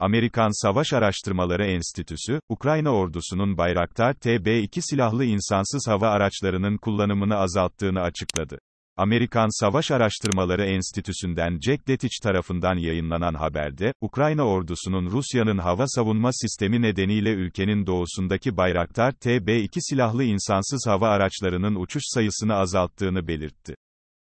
Amerikan Savaş Araştırmaları Enstitüsü, Ukrayna ordusunun Bayraktar TB2 silahlı insansız hava araçlarının kullanımını azalttığını açıkladı. Amerikan Savaş Araştırmaları Enstitüsü'nden Jack Detich tarafından yayınlanan haberde, Ukrayna ordusunun Rusya'nın hava savunma sistemi nedeniyle ülkenin doğusundaki Bayraktar TB2 silahlı insansız hava araçlarının uçuş sayısını azalttığını belirtti.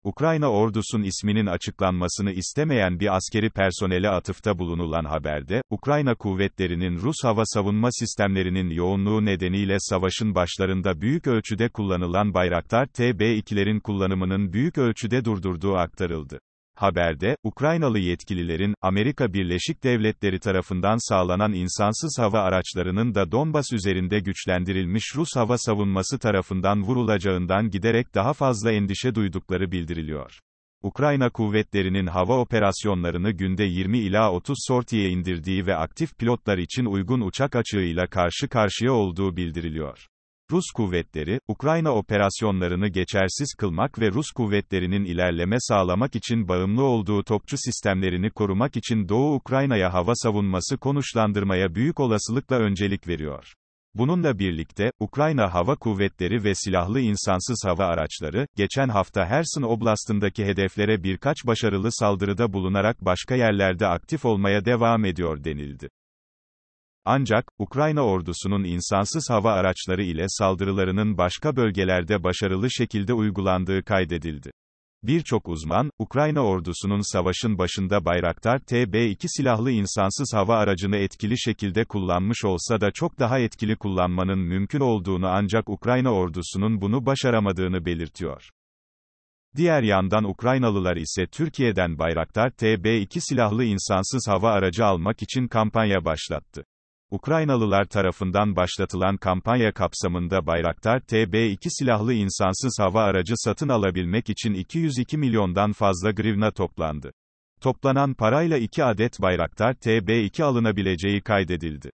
Ukrayna ordusun isminin açıklanmasını istemeyen bir askeri personele atıfta bulunulan haberde, Ukrayna kuvvetlerinin Rus hava savunma sistemlerinin yoğunluğu nedeniyle savaşın başlarında büyük ölçüde kullanılan Bayraktar TB2'lerin kullanımının büyük ölçüde durdurduğu aktarıldı. Haberde, Ukraynalı yetkililerin, Amerika Birleşik Devletleri tarafından sağlanan insansız hava araçlarının da Donbas üzerinde güçlendirilmiş Rus hava savunması tarafından vurulacağından giderek daha fazla endişe duydukları bildiriliyor. Ukrayna kuvvetlerinin hava operasyonlarını günde 20 ila 30 sortiye indirdiği ve aktif pilotlar için uygun uçak açığıyla karşı karşıya olduğu bildiriliyor. Rus kuvvetleri, Ukrayna operasyonlarını geçersiz kılmak ve Rus kuvvetlerinin ilerleme sağlamak için bağımlı olduğu topçu sistemlerini korumak için Doğu Ukrayna'ya hava savunması konuşlandırmaya büyük olasılıkla öncelik veriyor. Bununla birlikte, Ukrayna Hava Kuvvetleri ve silahlı insansız hava araçları, geçen hafta Hersin Oblastındaki hedeflere birkaç başarılı saldırıda bulunarak başka yerlerde aktif olmaya devam ediyor denildi. Ancak, Ukrayna ordusunun insansız hava araçları ile saldırılarının başka bölgelerde başarılı şekilde uygulandığı kaydedildi. Birçok uzman, Ukrayna ordusunun savaşın başında Bayraktar TB2 silahlı insansız hava aracını etkili şekilde kullanmış olsa da çok daha etkili kullanmanın mümkün olduğunu ancak Ukrayna ordusunun bunu başaramadığını belirtiyor. Diğer yandan Ukraynalılar ise Türkiye'den Bayraktar TB2 silahlı insansız hava aracı almak için kampanya başlattı. Ukraynalılar tarafından başlatılan kampanya kapsamında Bayraktar TB2 silahlı insansız hava aracı satın alabilmek için 202 milyondan fazla grivna toplandı. Toplanan parayla 2 adet Bayraktar TB2 alınabileceği kaydedildi.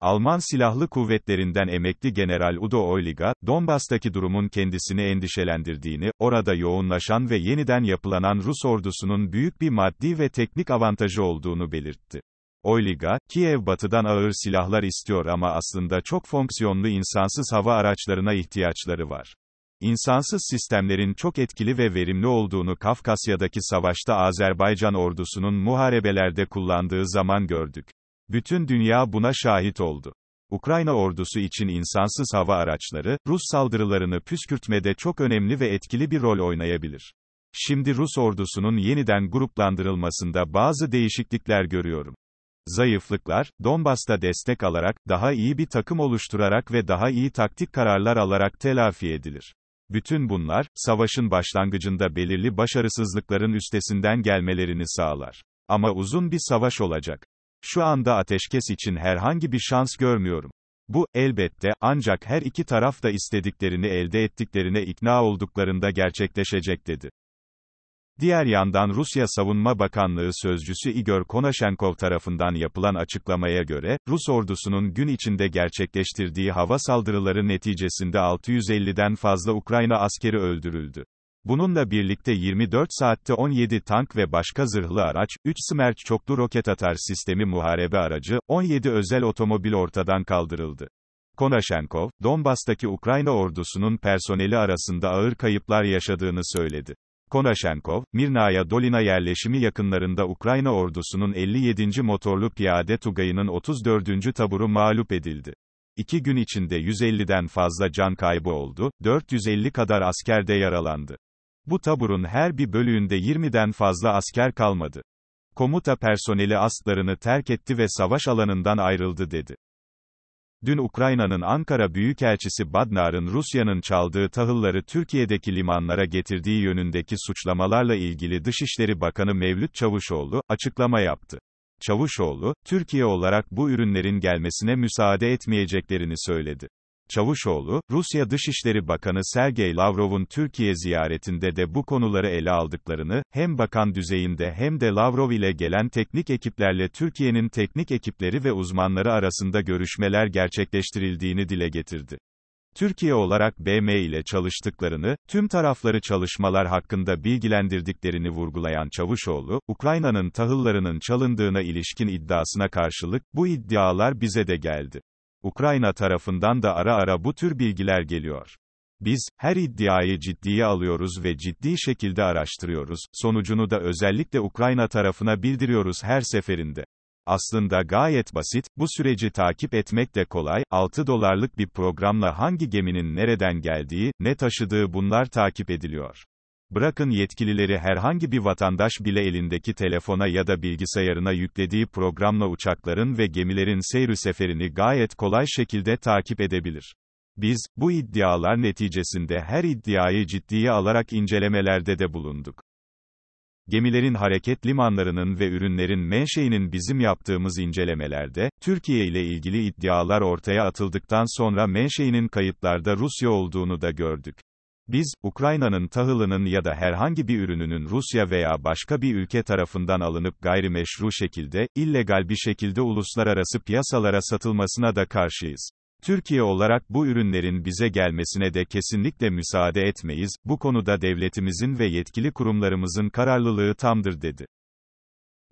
Alman Silahlı Kuvvetlerinden emekli General Udo Oyliga, Donbas'taki durumun kendisini endişelendirdiğini, orada yoğunlaşan ve yeniden yapılanan Rus ordusunun büyük bir maddi ve teknik avantajı olduğunu belirtti. Oyliga, Kiev batıdan ağır silahlar istiyor ama aslında çok fonksiyonlu insansız hava araçlarına ihtiyaçları var. İnsansız sistemlerin çok etkili ve verimli olduğunu Kafkasya'daki savaşta Azerbaycan ordusunun muharebelerde kullandığı zaman gördük. Bütün dünya buna şahit oldu. Ukrayna ordusu için insansız hava araçları, Rus saldırılarını püskürtmede çok önemli ve etkili bir rol oynayabilir. Şimdi Rus ordusunun yeniden gruplandırılmasında bazı değişiklikler görüyorum. Zayıflıklar, Donbas'ta destek alarak, daha iyi bir takım oluşturarak ve daha iyi taktik kararlar alarak telafi edilir. Bütün bunlar, savaşın başlangıcında belirli başarısızlıkların üstesinden gelmelerini sağlar. Ama uzun bir savaş olacak. Şu anda ateşkes için herhangi bir şans görmüyorum. Bu, elbette, ancak her iki taraf da istediklerini elde ettiklerine ikna olduklarında gerçekleşecek dedi. Diğer yandan Rusya Savunma Bakanlığı Sözcüsü Igor Konashenkov tarafından yapılan açıklamaya göre, Rus ordusunun gün içinde gerçekleştirdiği hava saldırıları neticesinde 650'den fazla Ukrayna askeri öldürüldü. Bununla birlikte 24 saatte 17 tank ve başka zırhlı araç, 3 Smerç çoklu roket atar sistemi muharebe aracı, 17 özel otomobil ortadan kaldırıldı. Konashenkov, Donbas'taki Ukrayna ordusunun personeli arasında ağır kayıplar yaşadığını söyledi. Konaşenkov, Mirnaya Dolina yerleşimi yakınlarında Ukrayna ordusunun 57. Motorlu Piyade Tugayı'nın 34. taburu mağlup edildi. İki gün içinde 150'den fazla can kaybı oldu, 450 kadar asker de yaralandı. Bu taburun her bir bölüğünde 20'den fazla asker kalmadı. Komuta personeli astlarını terk etti ve savaş alanından ayrıldı dedi. Dün Ukrayna'nın Ankara Büyükelçisi Badnar'ın Rusya'nın çaldığı tahılları Türkiye'deki limanlara getirdiği yönündeki suçlamalarla ilgili Dışişleri Bakanı Mevlüt Çavuşoğlu, açıklama yaptı. Çavuşoğlu, Türkiye olarak bu ürünlerin gelmesine müsaade etmeyeceklerini söyledi. Çavuşoğlu, Rusya Dışişleri Bakanı Sergey Lavrov'un Türkiye ziyaretinde de bu konuları ele aldıklarını, hem bakan düzeyinde hem de Lavrov ile gelen teknik ekiplerle Türkiye'nin teknik ekipleri ve uzmanları arasında görüşmeler gerçekleştirildiğini dile getirdi. Türkiye olarak BM ile çalıştıklarını, tüm tarafları çalışmalar hakkında bilgilendirdiklerini vurgulayan Çavuşoğlu, Ukrayna'nın tahıllarının çalındığına ilişkin iddiasına karşılık, bu iddialar bize de geldi. Ukrayna tarafından da ara ara bu tür bilgiler geliyor. Biz, her iddiayı ciddiye alıyoruz ve ciddi şekilde araştırıyoruz, sonucunu da özellikle Ukrayna tarafına bildiriyoruz her seferinde. Aslında gayet basit, bu süreci takip etmek de kolay, 6 dolarlık bir programla hangi geminin nereden geldiği, ne taşıdığı bunlar takip ediliyor. Bırakın yetkilileri herhangi bir vatandaş bile elindeki telefona ya da bilgisayarına yüklediği programla uçakların ve gemilerin seyri seferini gayet kolay şekilde takip edebilir. Biz, bu iddialar neticesinde her iddiayı ciddiye alarak incelemelerde de bulunduk. Gemilerin hareket limanlarının ve ürünlerin menşeinin bizim yaptığımız incelemelerde, Türkiye ile ilgili iddialar ortaya atıldıktan sonra menşeinin kayıtlarda Rusya olduğunu da gördük. Biz, Ukrayna'nın tahılının ya da herhangi bir ürününün Rusya veya başka bir ülke tarafından alınıp gayrimeşru şekilde, illegal bir şekilde uluslararası piyasalara satılmasına da karşıyız. Türkiye olarak bu ürünlerin bize gelmesine de kesinlikle müsaade etmeyiz, bu konuda devletimizin ve yetkili kurumlarımızın kararlılığı tamdır dedi.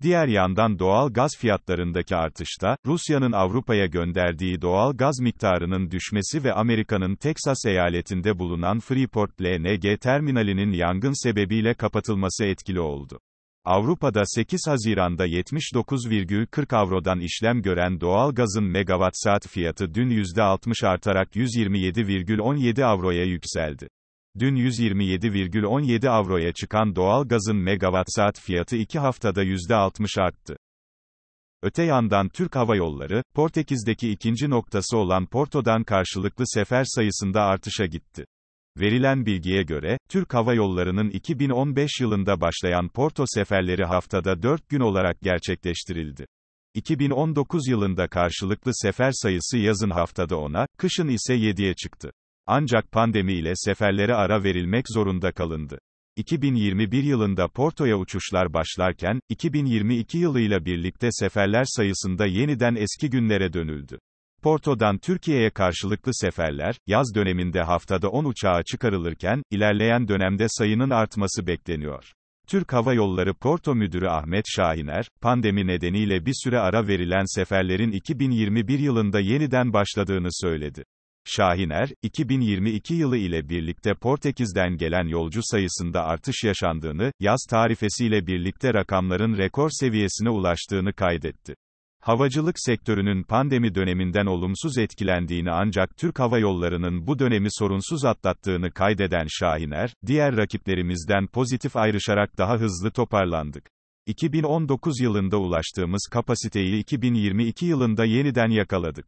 Diğer yandan doğal gaz fiyatlarındaki artışta, Rusya'nın Avrupa'ya gönderdiği doğal gaz miktarının düşmesi ve Amerika'nın Texas eyaletinde bulunan Freeport LNG terminalinin yangın sebebiyle kapatılması etkili oldu. Avrupa'da 8 Haziran'da 79,40 avrodan işlem gören doğal gazın megawatt saat fiyatı dün %60 artarak 127,17 avroya yükseldi. Dün 127,17 avroya çıkan doğal gazın megawatt saat fiyatı 2 haftada %60 arttı. Öte yandan Türk Hava Yolları, Portekiz'deki ikinci noktası olan Porto'dan karşılıklı sefer sayısında artışa gitti. Verilen bilgiye göre, Türk Hava Yolları'nın 2015 yılında başlayan Porto seferleri haftada 4 gün olarak gerçekleştirildi. 2019 yılında karşılıklı sefer sayısı yazın haftada 10'a, kışın ise 7'ye çıktı. Ancak pandemi ile seferlere ara verilmek zorunda kalındı. 2021 yılında Porto'ya uçuşlar başlarken, 2022 yılıyla birlikte seferler sayısında yeniden eski günlere dönüldü. Porto'dan Türkiye'ye karşılıklı seferler, yaz döneminde haftada 10 uçağa çıkarılırken, ilerleyen dönemde sayının artması bekleniyor. Türk Hava Yolları Porto Müdürü Ahmet Şahiner, pandemi nedeniyle bir süre ara verilen seferlerin 2021 yılında yeniden başladığını söyledi. Şahiner, 2022 yılı ile birlikte Portekiz'den gelen yolcu sayısında artış yaşandığını, yaz tarifesiyle birlikte rakamların rekor seviyesine ulaştığını kaydetti. Havacılık sektörünün pandemi döneminden olumsuz etkilendiğini ancak Türk Hava Yolları'nın bu dönemi sorunsuz atlattığını kaydeden Şahiner, diğer rakiplerimizden pozitif ayrışarak daha hızlı toparlandık. 2019 yılında ulaştığımız kapasiteyi 2022 yılında yeniden yakaladık.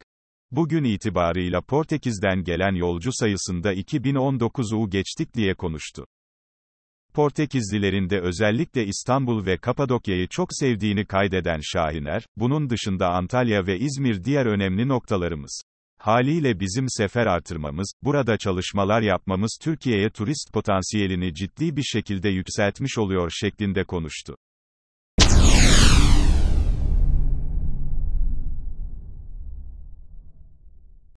Bugün itibarıyla Portekiz'den gelen yolcu sayısında 2019'u geçtik diye konuştu. Portekizlilerin de özellikle İstanbul ve Kapadokya'yı çok sevdiğini kaydeden Şahiner, bunun dışında Antalya ve İzmir diğer önemli noktalarımız. Haliyle bizim sefer artırmamız, burada çalışmalar yapmamız Türkiye'ye turist potansiyelini ciddi bir şekilde yükseltmiş oluyor şeklinde konuştu.